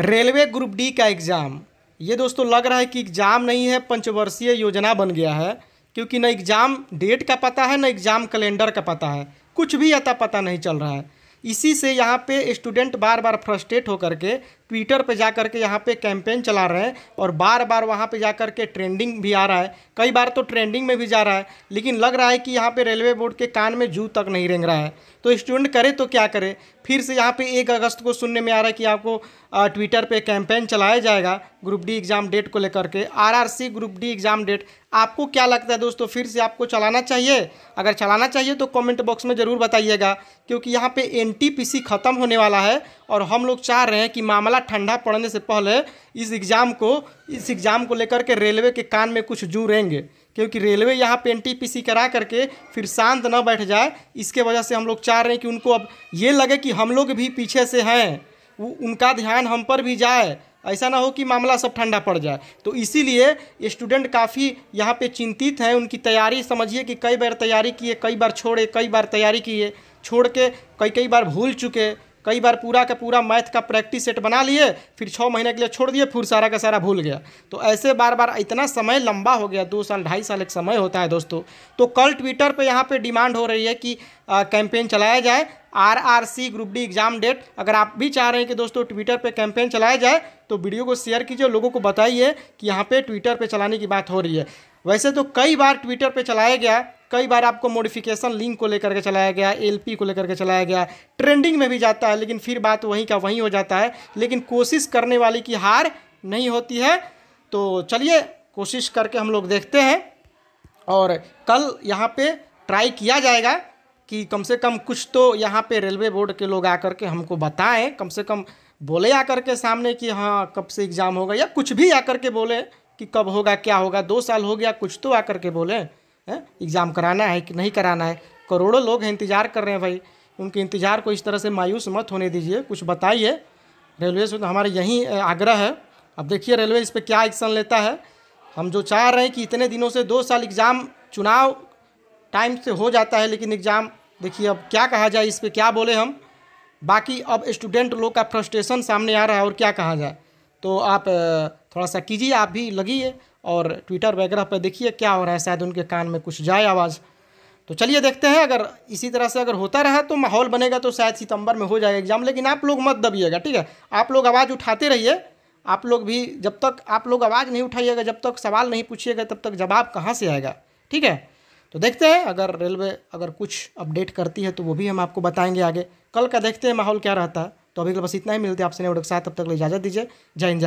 railway group D का exam ये दोस्तों लग रहा है कि एग्ज़ाम नहीं है पंचवर्षीय योजना बन गया है क्योंकि न एग्ज़ाम डेट का पता है न एग्ज़ाम कैलेंडर का पता है कुछ भी अता पता नहीं चल रहा है इसी से यहाँ पे स्टूडेंट बार बार फ्रस्ट्रेट होकर के ट्विटर पे जा कर के यहाँ पे कैंपेन चला रहे हैं और बार बार वहाँ पे जा करके ट्रेंडिंग भी आ रहा है कई बार तो ट्रेंडिंग में भी जा रहा है लेकिन लग रहा है कि यहाँ पे रेलवे बोर्ड के कान में जू तक नहीं रेंग रहा है तो स्टूडेंट करे तो क्या करे फिर से यहाँ पे एक अगस्त को सुनने में आ रहा है कि आपको ट्विटर पर कैंपेन चलाया जाएगा ग्रुप डी एग्ज़ाम डेट को लेकर के R group D exam date आपको क्या लगता है दोस्तों फिर से आपको चलाना चाहिए अगर चलाना चाहिए तो कमेंट बॉक्स में ज़रूर बताइएगा क्योंकि यहाँ पे एनटीपीसी ख़त्म होने वाला है और हम लोग चाह रहे हैं कि मामला ठंडा पड़ने से पहले इस एग्ज़ाम को इस एग्ज़ाम को लेकर के रेलवे के कान में कुछ जूरेंगे क्योंकि रेलवे यहाँ पे एन करा करके फिर शांत न बैठ जाए इसके वजह से हम लोग चाह रहे हैं कि उनको अब ये लगे कि हम लोग भी पीछे से हैं उनका ध्यान हम पर भी जाए ऐसा ना हो कि मामला सब ठंडा पड़ जाए तो इसीलिए स्टूडेंट काफ़ी यहाँ पे चिंतित हैं उनकी तैयारी समझिए कि कई बार तैयारी किए कई बार छोड़े कई बार तैयारी किए छोड़ के कई कई बार भूल चुके कई बार पूरा का पूरा मैथ का प्रैक्टिस सेट बना लिए फिर छः महीने के लिए छोड़ दिए फिर सारा का सारा भूल गया तो ऐसे बार बार इतना समय लंबा हो गया दो साल ढाई साल एक समय होता है दोस्तों तो कल ट्विटर पर यहाँ पर डिमांड हो रही है कि कैंपेन चलाया जाए R R C group D exam date अगर आप भी चाह रहे हैं कि दोस्तों ट्विटर पर कैंपेन चलाया जाए तो वीडियो को शेयर कीजिए लोगों को बताइए कि यहाँ पर ट्विटर पर चलाने की बात हो रही है वैसे तो कई बार ट्विटर पर चलाया गया कई बार आपको मॉडिफिकेशन लिंक को लेकर के चलाया गया एल को लेकर के चलाया गया ट्रेंडिंग में भी जाता है लेकिन फिर बात वहीं का वहीं हो जाता है लेकिन कोशिश करने वाले की हार नहीं होती है तो चलिए कोशिश करके हम लोग देखते हैं और कल यहाँ पे ट्राई किया जाएगा कि कम से कम कुछ तो यहाँ पे रेलवे बोर्ड के लोग आकर के हमको बताएं कम से कम बोले आकर के सामने कि हाँ कब से एग्ज़ाम होगा या कुछ भी आकर के बोले कि कब होगा क्या होगा दो साल हो गया कुछ तो आकर के बोले एग्ज़ाम कराना है कि नहीं कराना है करोड़ों लोग हैं इंतज़ार कर रहे हैं भाई उनके इंतज़ार को इस तरह से मायूस मत होने दीजिए कुछ बताइए रेलवे से तो हमारा यही आग्रह है अब देखिए रेलवे इस पर क्या एक्शन लेता है हम जो चाह रहे हैं कि इतने दिनों से दो साल एग्ज़ाम चुनाव टाइम से हो जाता है लेकिन एग्ज़ाम देखिए अब क्या कहा जाए इस पर क्या बोले हम बाकी अब स्टूडेंट लोग का फ्रस्ट्रेशन सामने आ रहा है और क्या कहा जाए तो आप थोड़ा सा कीजिए आप भी लगिए और ट्विटर वगैरह पर देखिए क्या हो रहा है शायद उनके कान में कुछ जाए आवाज़ तो चलिए देखते हैं अगर इसी तरह से अगर होता रहा तो माहौल बनेगा तो शायद सितंबर में हो जाएगा एग्ज़ाम लेकिन आप लोग मत दबिएगा ठीक है आप लोग आवाज़ उठाते रहिए आप लोग भी जब तक आप लोग आवाज़ नहीं उठाइएगा जब तक सवाल नहीं पूछिएगा तब तक जवाब कहाँ से आएगा ठीक है तो देखते हैं अगर रेलवे अगर कुछ अपडेट करती है तो वो भी हम आपको बताएंगे आगे कल का देखते हैं माहौल क्या रहता है तो अभी के बस इतना ही मिलते हैं आपसे नेटवर्क साथ तब तक ले इजाज़त दीजिए जय हिंद